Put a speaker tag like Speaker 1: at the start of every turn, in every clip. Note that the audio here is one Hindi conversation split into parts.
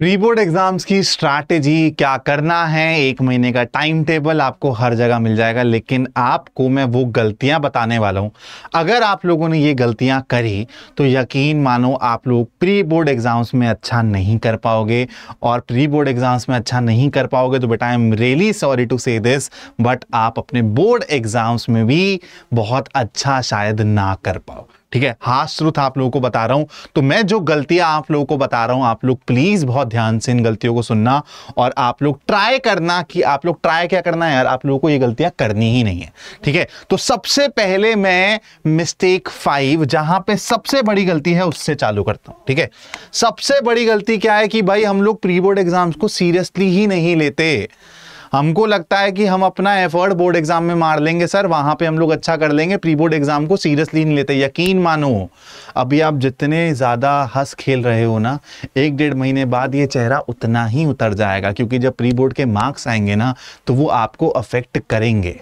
Speaker 1: प्री बोर्ड एग्जाम्स की स्ट्रैटेजी क्या करना है एक महीने का टाइम टेबल आपको हर जगह मिल जाएगा लेकिन आपको मैं वो गलतियां बताने वाला हूं अगर आप लोगों ने ये गलतियां करी तो यकीन मानो आप लोग प्री बोर्ड एग्ज़ाम्स में अच्छा नहीं कर पाओगे और प्री बोर्ड एग्ज़ाम्स में अच्छा नहीं कर पाओगे तो बेटा I am really sorry to say this but आप अपने बोर्ड एग्ज़ाम्स में भी बहुत अच्छा शायद ना कर पाओ ठीक है श्रुत आप लोगों को बता रहा हूं तो मैं जो गलतियां आप लोगों को बता रहा हूं आप लोग प्लीज बहुत ध्यान से इन गलतियों को सुनना और आप लोग ट्राई करना कि आप लोग ट्राई क्या करना है यार आप लोगों को ये गलतियां करनी ही नहीं है ठीक है तो सबसे पहले मैं मिस्टेक फाइव जहां पे सबसे बड़ी गलती है उससे चालू करता हूं ठीक है सबसे बड़ी गलती क्या है कि भाई हम लोग प्री बोर्ड एग्जाम्स को सीरियसली ही नहीं लेते हमको लगता है कि हम अपना एफर्ट बोर्ड एग्जाम में मार लेंगे सर वहाँ पे हम लोग अच्छा कर लेंगे प्री बोर्ड एग्जाम को सीरियसली नहीं लेते यकीन मानो अभी आप जितने ज़्यादा हंस खेल रहे हो ना एक डेढ़ महीने बाद ये चेहरा उतना ही उतर जाएगा क्योंकि जब प्री बोर्ड के मार्क्स आएंगे ना तो वो आपको अफेक्ट करेंगे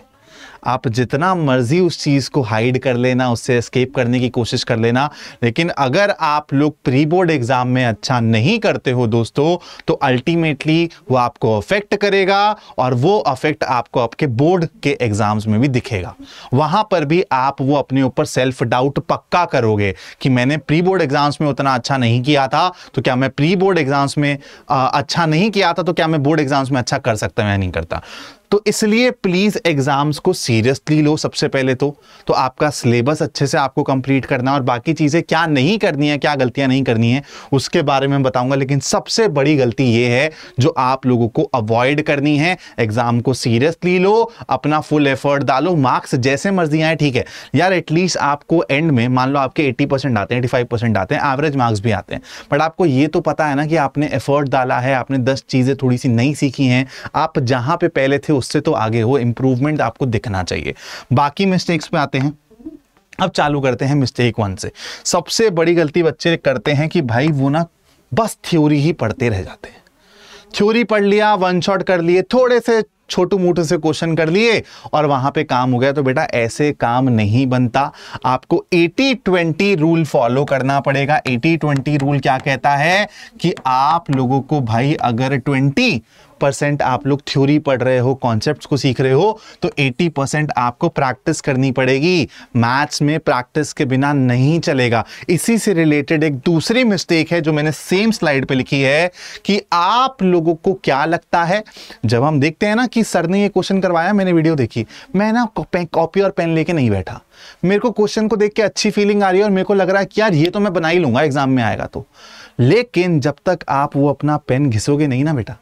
Speaker 1: आप जितना मर्जी उस चीज़ को हाइड कर लेना उससे स्केप करने की कोशिश कर लेना लेकिन अगर आप लोग प्री बोर्ड एग्ज़ाम में अच्छा नहीं करते हो दोस्तों तो अल्टीमेटली वो आपको अफेक्ट करेगा और वो अफेक्ट आपको आपके बोर्ड के एग्ज़ाम्स में भी दिखेगा वहाँ पर भी आप वो अपने ऊपर सेल्फ डाउट पक्का करोगे कि मैंने प्री बोर्ड एग्ज़ाम्स में उतना अच्छा नहीं किया था तो क्या मैं प्री बोर्ड एग्ज़ाम्स में आ, अच्छा नहीं किया था तो क्या मैं बोर्ड एग्ज़ाम्स में अच्छा कर सकता मैं नहीं करता तो इसलिए प्लीज़ एग्ज़ाम्स को सीरियसली लो सबसे पहले तो तो आपका सिलेबस अच्छे से आपको कंप्लीट करना और बाकी चीज़ें क्या नहीं करनी है क्या गलतियां नहीं करनी है उसके बारे में बताऊंगा लेकिन सबसे बड़ी गलती ये है जो आप लोगों को अवॉइड करनी है एग्ज़ाम को सीरियसली लो अपना फुल एफर्ट डालो मार्क्स जैसे मर्जी आए ठीक है यार एटलीस्ट आपको एंड में मान लो आपके एट्टी परसेंट आते हैं एटी परसेंट आते हैं एवरेज मार्क्स भी आते हैं बट आपको ये तो पता है ना कि आपने एफर्ट डाला है आपने दस चीज़ें थोड़ी सी नहीं सीखी हैं आप जहाँ पर पहले थे उससे तो आगे हो इम्प्रूवमेंट आपको दिखना चाहिए बाकी मिस्टेक्स पे आते हैं अब चालू करते हैं मिस्टेक वन से सबसे बड़ी गलती बच्चे करते हैं कि भाई वो ना बस थ्योरी ही पढ़ते रह जाते हैं थ्योरी पढ़ लिया वन शॉट कर लिए थोड़े से छोटू मोटे से क्वेश्चन कर लिए और वहां पे काम हो गया तो बेटा ऐसे काम नहीं बनता आपको 80-20 रूल फॉलो करना पड़ेगा 80-20 रूल क्या कहता है कि आप लोगों को भाई अगर परसेंट आप लोग थ्योरी पढ़ रहे हो कॉन्सेप्ट को सीख रहे हो तो 80 परसेंट आपको प्रैक्टिस करनी पड़ेगी मैथ्स में प्रैक्टिस के बिना नहीं चलेगा इसी से रिलेटेड एक दूसरी मिस्टेक है जो मैंने सेम स्लाइड पे लिखी है कि आप लोगों को क्या लगता है जब हम देखते हैं ना कि सर ने ये क्वेश्चन करवाया मैंने वीडियो देखी मैं ना कॉपी और पेन लेके नहीं बैठा मेरे को क्वेश्चन को देख के अच्छी फीलिंग आ रही है और मेरे को लग रहा है कि यार ये तो मैं बना ही लूंगा एग्जाम में आएगा तो लेकिन जब तक आप वो अपना पेन घिसोगे नहीं ना बेटा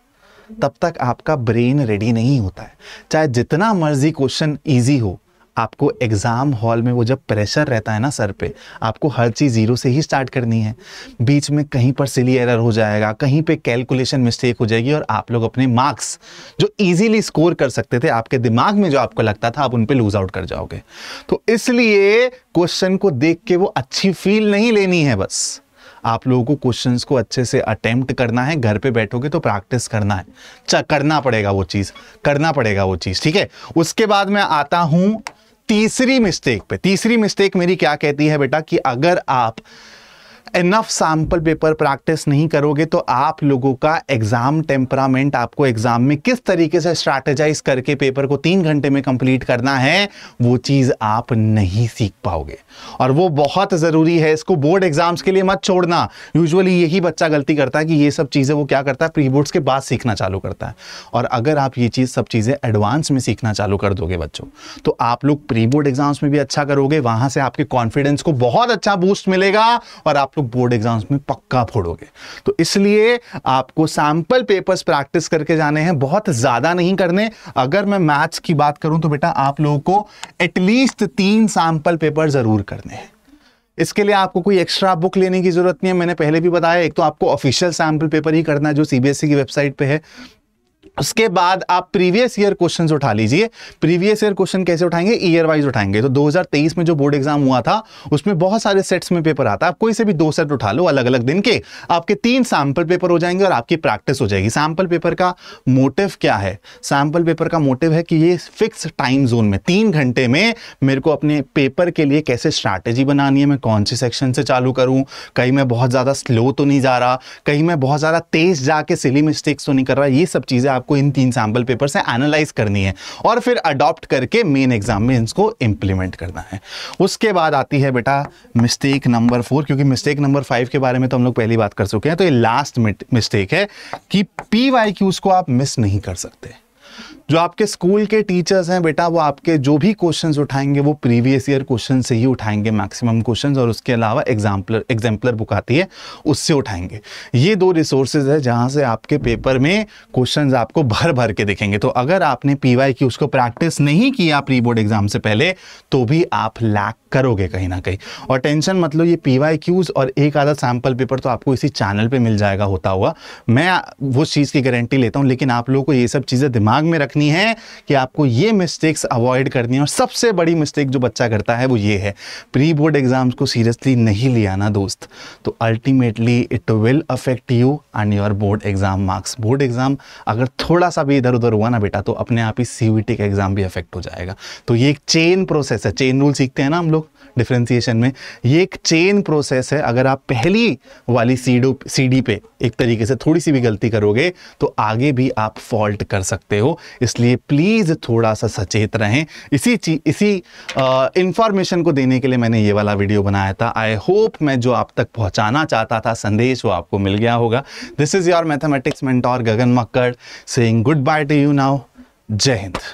Speaker 1: तब तक आपका ब्रेन रेडी नहीं होता है चाहे जितना मर्जी क्वेश्चन ईजी हो आपको एग्ज़ाम हॉल में वो जब प्रेशर रहता है ना सर पे आपको हर चीज़ ज़ीरो से ही स्टार्ट करनी है बीच में कहीं पर सिली एरर हो जाएगा कहीं पे कैलकुलेशन मिस्टेक हो जाएगी और आप लोग अपने मार्क्स जो इजीली स्कोर कर सकते थे आपके दिमाग में जो आपको लगता था आप उन पे लूज आउट कर जाओगे तो इसलिए क्वेश्चन को देख के वो अच्छी फील नहीं लेनी है बस आप लोगों को क्वेश्चंस को अच्छे से अटेम्प्ट करना है घर पे बैठोगे तो प्रैक्टिस करना है करना पड़ेगा वो चीज़ करना पड़ेगा वो चीज़ ठीक है उसके बाद मैं आता हूं तीसरी मिस्टेक पे तीसरी मिस्टेक मेरी क्या कहती है बेटा कि अगर आप इनफ सैम्पल पेपर प्रैक्टिस नहीं करोगे तो आप लोगों का एग्ज़ाम टेम्परामेंट आपको एग्ज़ाम में किस तरीके से स्ट्रैटेजाइज करके पेपर को तीन घंटे में कंप्लीट करना है वो चीज़ आप नहीं सीख पाओगे और वो बहुत ज़रूरी है इसको बोर्ड एग्ज़ाम्स के लिए मत छोड़ना यूजुअली यही बच्चा गलती करता है कि ये सब चीज़ें वो क्या करता है प्री बोर्ड्स के बाद सीखना चालू करता है और अगर आप ये चीज़ सब चीज़ें एडवांस में सीखना चालू कर दोगे बच्चों तो आप लोग प्री बोर्ड एग्ज़ाम्स में भी अच्छा करोगे वहाँ से आपके कॉन्फिडेंस को बहुत अच्छा बूस्ट मिलेगा और आप तो बोर्ड एग्जाम्स में पक्का फोड़ोगे तो इसलिए आपको सैंपल पेपर्स प्रैक्टिस करके जाने हैं बहुत ज़्यादा नहीं करने अगर मैं मैथ्स की बात करूं तो बेटा आप लोगों को एटलीस्ट तीन सैंपल पेपर ज़रूर करने हैं इसके लिए आपको कोई एक्स्ट्रा बुक लेने की ज़रूरत नहीं है मैंने पहले भी बताया एक तो आपको ऑफिशियल सैम्पल पेपर ही करना है जो सीबीएसई e की वेबसाइट पे है उसके बाद आप प्रीवियस ईयर क्वेश्चंस उठा लीजिए प्रीवियस ईयर क्वेश्चन कैसे उठाएंगे ईयर वाइज उठाएंगे तो 2023 में जो बोर्ड एग्जाम हुआ था उसमें बहुत सारे सेट्स में पेपर आता है आप कोई से भी दो सेट उठा लो अलग अलग दिन के आपके तीन सैम्पल पेपर हो जाएंगे और आपकी प्रैक्टिस हो जाएगी सैम्पल पेपर का मोटिव क्या है सैम्पल पेपर का मोटिव है कि ये फिक्स टाइम जोन में तीन घंटे में मेरे को अपने पेपर के लिए कैसे स्ट्रैटेजी बनानी है मैं कौन से सेक्शन से चालू करूँ कहीं मैं बहुत ज़्यादा स्लो तो नहीं जा रहा कहीं मैं बहुत ज़्यादा तेज जाके सिली मिस्टेक्स तो नहीं कर रहा ये सब चीज़ें आप आपको इन तीन सैम्पल पेपर से एनालाइज करनी है और फिर अडॉप्ट करके मेन एग्जाम में इसको इंप्लीमेंट करना है उसके बाद आती है बेटा मिस्टेक नंबर फोर क्योंकि मिस्टेक नंबर फाइव के बारे में तो हम लोग पहली बात कर चुके हैं तो ये लास्ट मिस्टेक है कि पी वाई क्यूज को आप मिस नहीं कर सकते जो आपके स्कूल के टीचर्स हैं बेटा वो आपके जो भी क्वेश्चंस उठाएंगे वो प्रीवियस ईयर क्वेश्चन से ही उठाएंगे मैक्सिमम क्वेश्चंस और उसके अलावा एग्जाम्पलर एग्जाम्पलर बुक आती है उससे उठाएंगे ये दो रिसोर्सेज है जहाँ से आपके पेपर में क्वेश्चन आपको भर भर के दिखेंगे तो अगर आपने पी की उसको प्रैक्टिस नहीं किया प्री बोर्ड एग्जाम से पहले तो भी आप लैक करोगे कहीं ना कहीं और टेंशन मतलब ये पी क्यूज और एक आधा सैम्पल पेपर तो आपको इसी चैनल पर मिल जाएगा होता हुआ मैं वो चीज़ की गारंटी लेता हूँ लेकिन आप लोगों को ये सब चीज़ें दिमाग में रख रखनी है कि आपको ये मिस्टेक्स अवॉइड करनी है और सबसे बड़ी मिस्टेक जो बच्चा करता है वो ये है प्री बोर्ड एग्जाम्स को सीरियसली नहीं लिया ना दोस्त तो ultimately it will affect you and your board exam marks board exam अगर थोड़ा सा भी इधर उधर हुआ ना बेटा तो अपने आप ही सी का एग्जाम भी अफेक्ट हो जाएगा तो ये एक चेन प्रोसेस है चेन रूल सीखते हैं ना हम लोग डिफ्रेंसिएशन में ये एक चेन प्रोसेस है अगर आप पहली वाली सीडो सीडी पे एक तरीके से थोड़ी सी भी गलती करोगे तो आगे भी आप फॉल्ट कर सकते हो इसलिए प्लीज़ थोड़ा सा सचेत रहें इसी चीज इसी इंफॉर्मेशन को देने के लिए मैंने ये वाला वीडियो बनाया था आई होप मैं जो आप तक पहुँचाना चाहता था संदेश वो आपको मिल गया होगा this is your mathematics mentor Gagan Makkar saying goodbye to you now जय हिंद